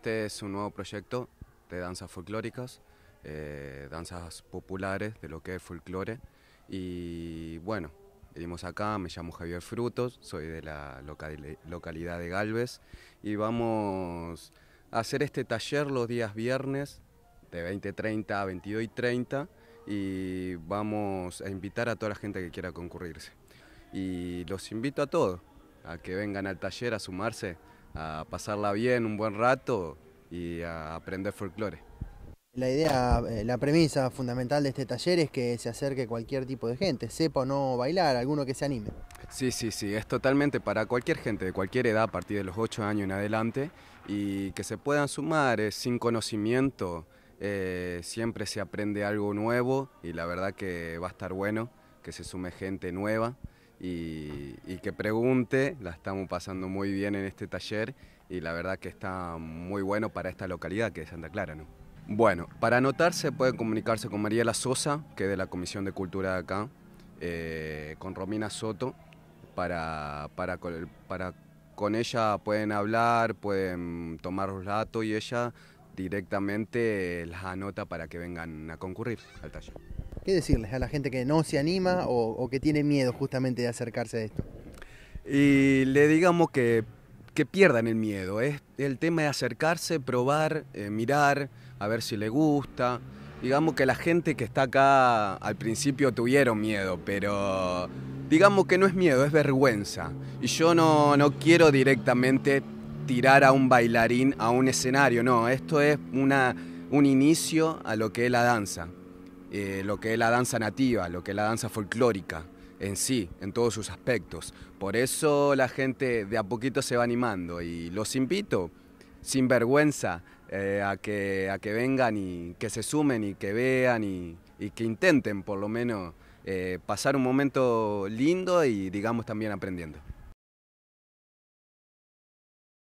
Este es un nuevo proyecto de danzas folclóricas, eh, danzas populares de lo que es folclore. Y bueno, venimos acá, me llamo Javier Frutos, soy de la localidad de Galvez y vamos a hacer este taller los días viernes de 20.30 a 22.30 y vamos a invitar a toda la gente que quiera concurrirse. Y los invito a todos a que vengan al taller a sumarse a pasarla bien un buen rato y a aprender folclore. La idea, eh, la premisa fundamental de este taller es que se acerque cualquier tipo de gente, sepa o no bailar, alguno que se anime. Sí, sí, sí, es totalmente para cualquier gente de cualquier edad, a partir de los 8 años en adelante, y que se puedan sumar eh, sin conocimiento, eh, siempre se aprende algo nuevo y la verdad que va a estar bueno que se sume gente nueva y, que pregunte. La estamos pasando muy bien en este taller y la verdad que está muy bueno para esta localidad que es Santa Clara. ¿no? Bueno, para anotarse pueden comunicarse con Mariela Sosa, que es de la Comisión de Cultura de acá, eh, con Romina Soto, para, para, con ella pueden hablar, pueden tomar un rato y ella directamente las anota para que vengan a concurrir al taller. ¿Qué decirles a la gente que no se anima o, que tiene miedo justamente de acercarse a esto? Y le digamos que, pierdan el miedo. Es el tema de acercarse, probar, eh, mirar, a ver si le gusta. Digamos que la gente que está acá al principio tuvieron miedo, pero digamos que no es miedo, es vergüenza. Y yo no, no quiero directamente tirar a un bailarín a un escenario, no, esto es una, un inicio a lo que es la danza, eh, lo que es la danza nativa, lo que es la danza folclórica en sí, en todos sus aspectos. Por eso la gente de a poquito se va animando y los invito, sin vergüenza, eh, a, que, a que vengan y que se sumen y que vean y, que intenten por lo menos eh, pasar un momento lindo y digamos también aprendiendo.